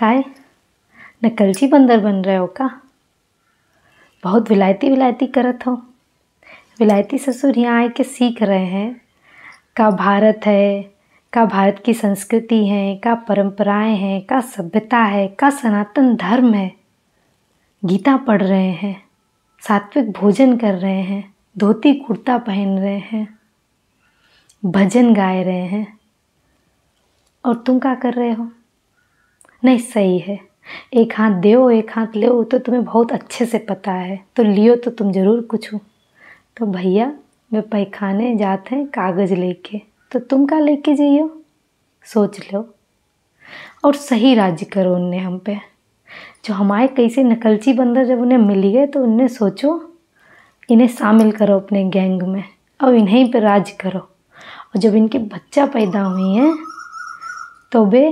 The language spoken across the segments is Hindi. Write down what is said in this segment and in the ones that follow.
काय नकलची बंदर बन रहे हो का बहुत विलायती विलायती करत हो विलायती ससुर यहाँ आए के सीख रहे हैं का भारत है का भारत की संस्कृति है का परंपराएं हैं का सभ्यता है का सनातन धर्म है गीता पढ़ रहे हैं सात्विक भोजन कर रहे हैं धोती कुर्ता पहन रहे हैं भजन गाए रहे हैं और तुम क्या कर रहे हो नहीं सही है एक हाथ दो एक हाथ लो तो तुम्हें बहुत अच्छे से पता है तो लियो तो तुम ज़रूर कुछ हो तो भैया वे पैखाने जाते हैं कागज़ लेके तो तुम का लेके जाइयो सोच लो और सही राज्य करो उनने हम पे जो हमारे कैसे नकलची बंदर जब उन्हें मिल गए तो उनने सोचो इन्हें शामिल करो अपने गैंग में और इन्हीं पर राज करो और जब इनके बच्चा पैदा हुई हैं तो वे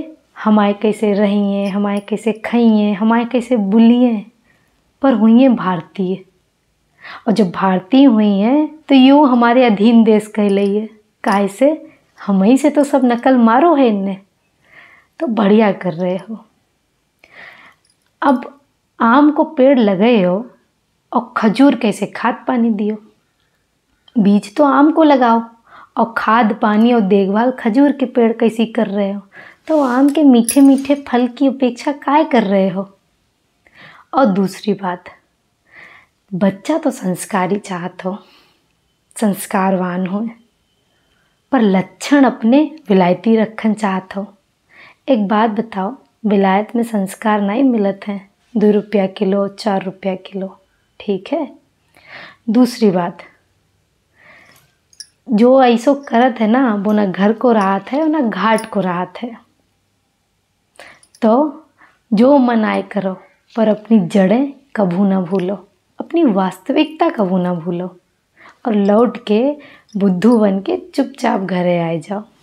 हमारे कैसे रहिए हमारे कैसे खइए हमारे कैसे बुलिए पर हुई हैं भारतीय और जब भारतीय हुई हैं तो यूँ हमारे अधीन देश कह है काहे से हम ही से तो सब नकल मारो है इनने तो बढ़िया कर रहे हो अब आम को पेड़ लगे हो और खजूर कैसे खाद पानी दियो बीज तो आम को लगाओ और खाद पानी और देखभाल खजूर के पेड़ कैसी कर रहे हो तो आम के मीठे मीठे फल की उपेक्षा काय कर रहे हो और दूसरी बात बच्चा तो संस्कारी चाहत हो संस्कारवान हो पर लक्षण अपने विलायती रखन चाहत हो एक बात बताओ विलायत में संस्कार नहीं मिलत हैं दो रुपया किलो चार रुपया किलो ठीक है दूसरी बात जो ऐसो करत है ना वो ना घर को राहत है और ना घाट को राहत है तो जो मन आए करो पर अपनी जड़ें कभू ना भूलो अपनी वास्तविकता कभू ना भूलो और लौट के बुद्धू बन के चुपचाप घरे आए जाओ